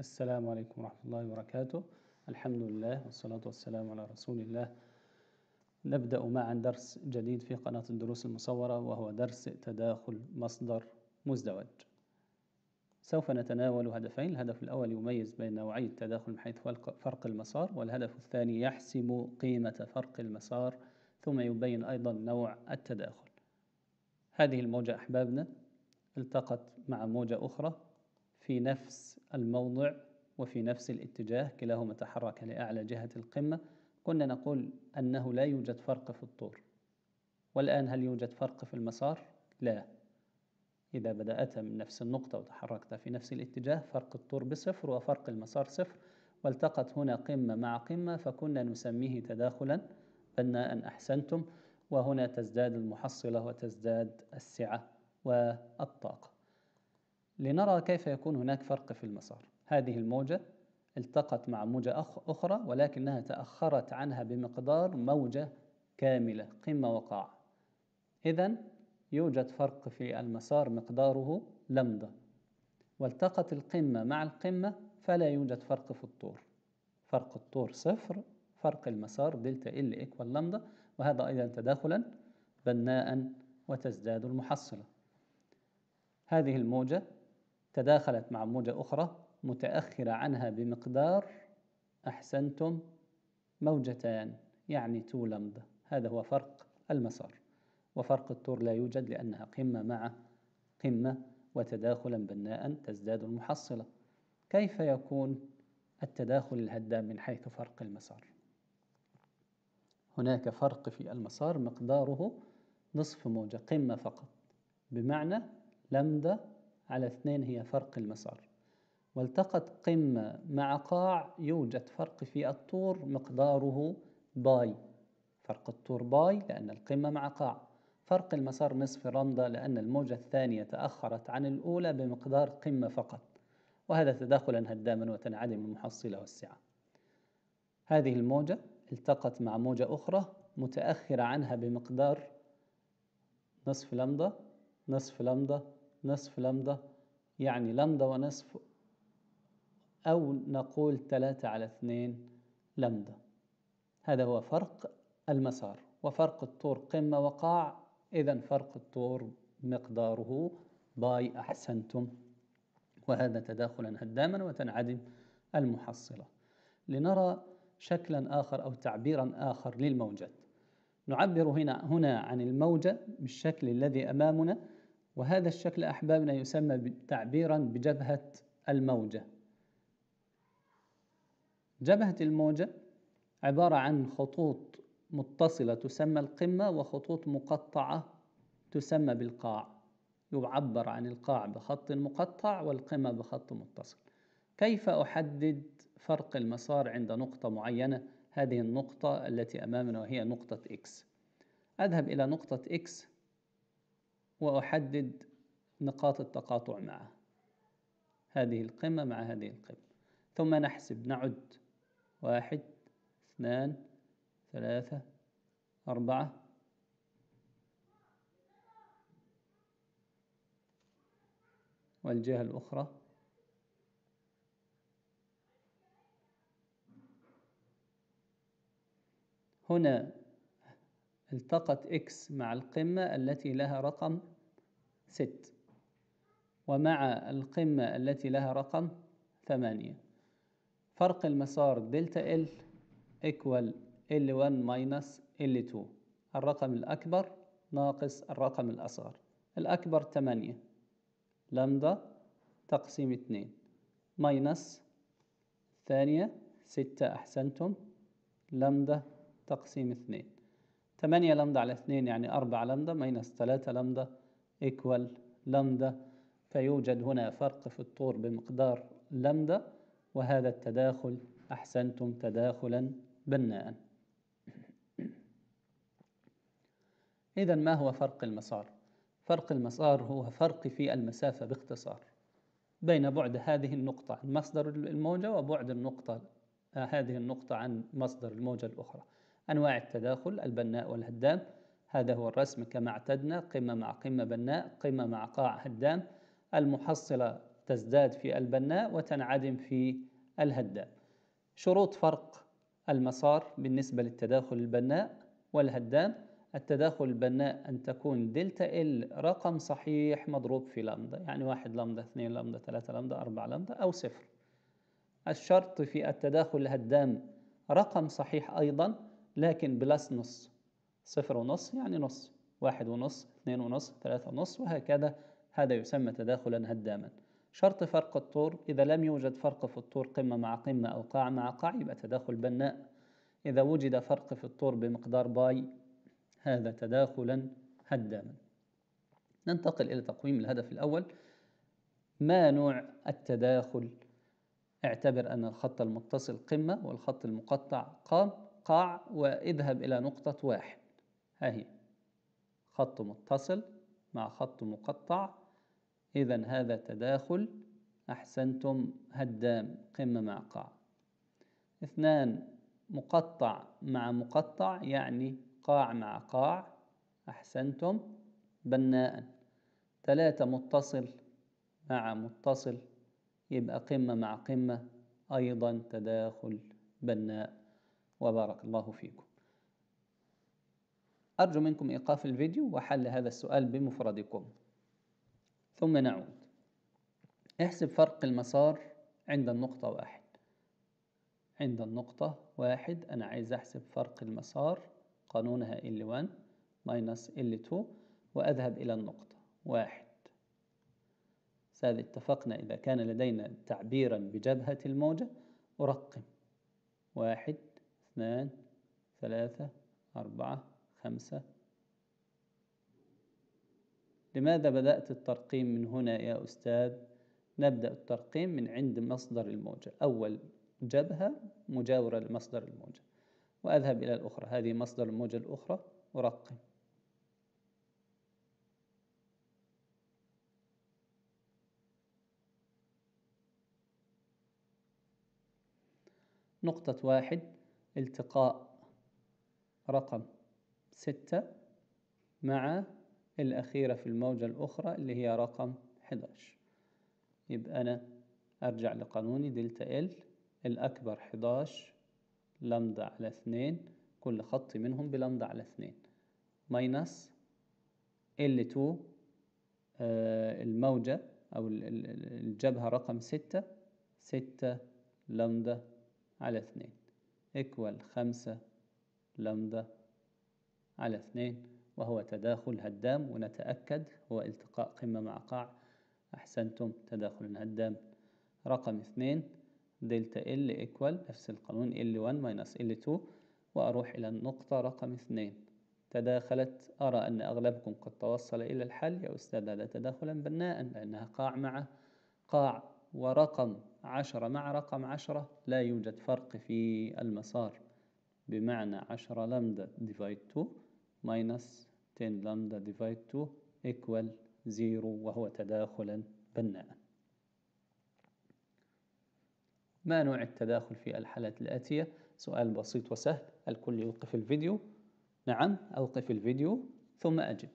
السلام عليكم ورحمة الله وبركاته الحمد لله والصلاة والسلام على رسول الله نبدأ معا درس جديد في قناة الدروس المصورة وهو درس تداخل مصدر مزدوج سوف نتناول هدفين الهدف الأول يميز بين نوعي التداخل من حيث فرق المسار والهدف الثاني يحسم قيمة فرق المسار ثم يبين أيضا نوع التداخل هذه الموجة أحبابنا التقت مع موجة أخرى في نفس الموضع وفي نفس الاتجاه كلاهما تحرك لأعلى جهة القمة كنا نقول أنه لا يوجد فرق في الطور والآن هل يوجد فرق في المسار؟ لا إذا بدأت من نفس النقطة وتحركت في نفس الاتجاه فرق الطور بصفر وفرق المسار صفر والتقت هنا قمة مع قمة فكنا نسميه تداخلا بنا أحسنتم وهنا تزداد المحصلة وتزداد السعة والطاقة لنرى كيف يكون هناك فرق في المسار هذه الموجة التقت مع موجة أخرى ولكنها تأخرت عنها بمقدار موجة كاملة قمة وقاع إذا يوجد فرق في المسار مقداره لمدة والتقت القمة مع القمة فلا يوجد فرق في الطور فرق الطور صفر فرق المسار دلتا ال إيكوال لمدة وهذا أيضا تداخلا بناء وتزداد المحصلة هذه الموجة تداخلت مع موجة أخرى متأخرة عنها بمقدار أحسنتم موجتان يعني تو لمدة هذا هو فرق المسار وفرق التور لا يوجد لأنها قمة مع قمة وتداخلا بناء تزداد المحصلة كيف يكون التداخل الهدام من حيث فرق المسار هناك فرق في المسار مقداره نصف موجة قمة فقط بمعنى لمدة على اثنين هي فرق المسار والتقت قمة مع قاع يوجد فرق في الطور مقداره باي فرق الطور باي لأن القمة مع قاع فرق المسار نصف رمضة لأن الموجة الثانية تأخرت عن الأولى بمقدار قمة فقط وهذا تداخلا هداما وتنعدم المحصلة والسعة هذه الموجة التقت مع موجة أخرى متأخرة عنها بمقدار نصف لمضة نصف لمضة نصف لمدة يعني لمدة ونصف أو نقول 3 على 2 لمدة هذا هو فرق المسار وفرق الطور قمة وقاع إذا فرق الطور مقداره باي أحسنتم وهذا تداخلا هداما وتنعدم المحصلة لنرى شكلا آخر أو تعبيرا آخر للموجات نعبر هنا هنا عن الموجة بالشكل الذي أمامنا وهذا الشكل أحبابنا يسمى تعبيرا بجبهة الموجة جبهة الموجة عبارة عن خطوط متصلة تسمى القمة وخطوط مقطعة تسمى بالقاع يعبر عن القاع بخط مقطع والقمة بخط متصل كيف أحدد فرق المسار عند نقطة معينة هذه النقطة التي أمامنا وهي نقطة X أذهب إلى نقطة X وأحدد نقاط التقاطع معه هذه القمة مع هذه القمة ثم نحسب نعد واحد اثنان ثلاثة أربعة والجهة الأخرى هنا التقت X مع القمة التي لها رقم 6 ومع القمة التي لها رقم 8 فرق المسار دلتا L equal L1 minus L2 الرقم الأكبر ناقص الرقم الأصغر الأكبر 8 لمدا تقسيم 2 minus الثانية 6 أحسنتم لمدا تقسيم 2 8 لمدة على 2 يعني 4 لمدة ماينس 3 لمدة ايكوال لمدة فيوجد هنا فرق في الطور بمقدار لمدة وهذا التداخل أحسنتم تداخلا بناء إذا ما هو فرق المسار؟ فرق المسار هو فرق في المسافة باختصار بين بعد هذه النقطة عن مصدر الموجة وبعد النقطة آه، هذه النقطة عن مصدر الموجة الأخرى أنواع التداخل البناء والهدام هذا هو الرسم كما اعتدنا قمة مع قمة بناء قمة مع قاع هدام المحصلة تزداد في البناء وتنعدم في الهدام شروط فرق المسار بالنسبة للتداخل البناء والهدام التداخل البناء أن تكون دلتا ال رقم صحيح مضروب في لامدا يعني واحد لامدا اثنين لامدا ثلاثة لامدا أربعة لامدا أو صفر الشرط في التداخل الهدام رقم صحيح أيضا لكن بلس نص صفر ونص يعني نص واحد ونص اثنين ونص ثلاثة ونص وهكذا هذا يسمى تداخلا هداما شرط فرق الطور إذا لم يوجد فرق في الطور قمة مع قمة أو قاع مع قاع يبقى تداخل بناء إذا وجد فرق في الطور بمقدار باي هذا تداخلا هداما ننتقل إلى تقويم الهدف الأول ما نوع التداخل اعتبر أن الخط المتصل قمة والخط المقطع قام قاع واذهب إلى نقطة واحد هاهي خط متصل مع خط مقطع إذا هذا تداخل أحسنتم هدام قمة مع قاع اثنان مقطع مع مقطع يعني قاع مع قاع أحسنتم بناء ثلاثة متصل مع متصل يبقى قمة مع قمة أيضا تداخل بناء وبارك الله فيكم أرجو منكم إيقاف الفيديو وحل هذا السؤال بمفردكم ثم نعود احسب فرق المسار عند النقطة واحد عند النقطة واحد أنا عايز أحسب فرق المسار قانونها L1 ماينس L2 وأذهب إلى النقطة واحد ساد اتفقنا إذا كان لدينا تعبيرا بجبهة الموجة أرقم واحد اثنان ثلاثة أربعة خمسة لماذا بدأت الترقيم من هنا يا أستاذ؟ نبدأ الترقيم من عند مصدر الموجة أول جبهة مجاورة لمصدر الموجة وأذهب إلى الأخرى هذه مصدر الموجة الأخرى أرقم نقطة واحد التقاء رقم ستة مع الأخيرة في الموجة الأخرى اللي هي رقم 11 يبقى أنا أرجع لقانوني دلتا ال الأكبر 11 لمدة على 2 كل خط منهم بلمدة على 2 ماينس L2 آه، الموجة أو الجبهة رقم 6 6 لمدة على 2 إيكوال خمسة لمدة على اثنين وهو تداخل هدام ونتأكد هو التقاء قمة مع قاع أحسنتم تداخل هدام رقم اثنين دلتا ال إيكوال نفس القانون L1 ماينس L2 وأروح إلى النقطة رقم اثنين تداخلت أرى أن أغلبكم قد توصل إلى الحل يا أستاذ هذا تداخلا بناء لأنها قاع مع قاع ورقم عشرة مع رقم عشرة لا يوجد فرق في المسار بمعنى عشرة لامدا ديفايد 2 ماينس 10 لامدا ديفايد 2 equal 0 وهو تداخلا بناء ما نوع التداخل في الحالات الآتية؟ سؤال بسيط وسهل الكل يوقف الفيديو نعم أوقف الفيديو ثم أجب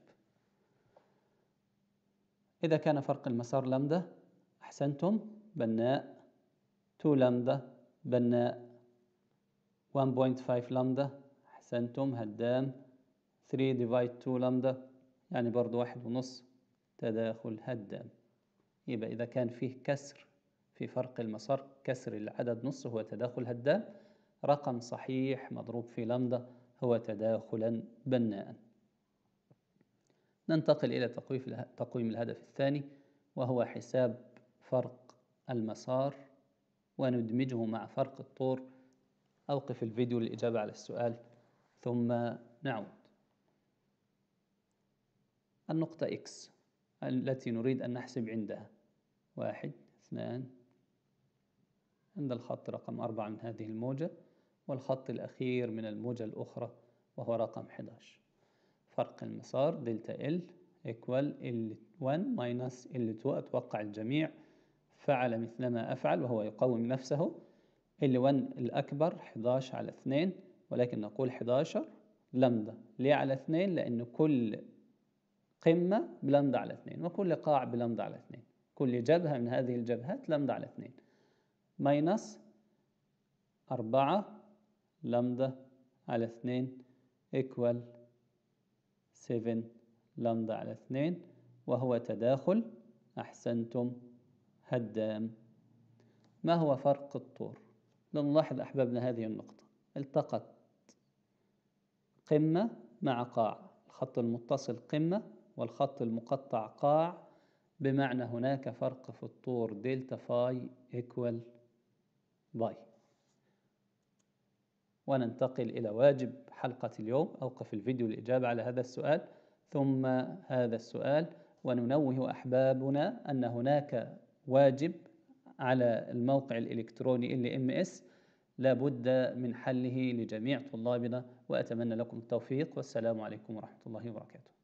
إذا كان فرق المسار لامدا أحسنتم بناء 2 لامدا بناء 1.5 لامدا أحسنتم هدام 3 ديفايد 2 لامدا يعني برضو واحد ونص تداخل هدام يبقى إذا كان فيه كسر في فرق المسار كسر العدد نص هو تداخل هدام رقم صحيح مضروب في لامدا هو تداخلا بناء ننتقل إلى تقويم الهدف الثاني وهو حساب فرق المسار وندمجه مع فرق الطور أوقف الفيديو للإجابة على السؤال ثم نعود النقطة X التي نريد أن نحسب عندها واحد اثنان عند الخط رقم أربعة من هذه الموجة والخط الأخير من الموجة الأخرى وهو رقم 11 فرق المسار دلتا L equal L1 minus L2 أتوقع الجميع فعل مثل ما أفعل وهو يقوم نفسه ال1 الأكبر 11 على 2 ولكن نقول 11 لمدة ليه على 2 لأن كل قمة بلمدة على 2 وكل قاع بلمدة على 2 كل جبهة من هذه الجبهات لمدة على 2 ماينس 4 لمدة على 2 ايكوال 7 لمدة على 2 وهو تداخل أحسنتم هدام ما هو فرق الطور لنلاحظ أحبابنا هذه النقطة التقت قمة مع قاع الخط المتصل قمة والخط المقطع قاع بمعنى هناك فرق في الطور دلتا فاي إيكوال باي وننتقل إلى واجب حلقة اليوم أوقف الفيديو الإجابة على هذا السؤال ثم هذا السؤال وننوه أحبابنا أن هناك واجب على الموقع الإلكتروني ال ام اس لابد من حله لجميع طلابنا وأتمنى لكم التوفيق والسلام عليكم ورحمة الله وبركاته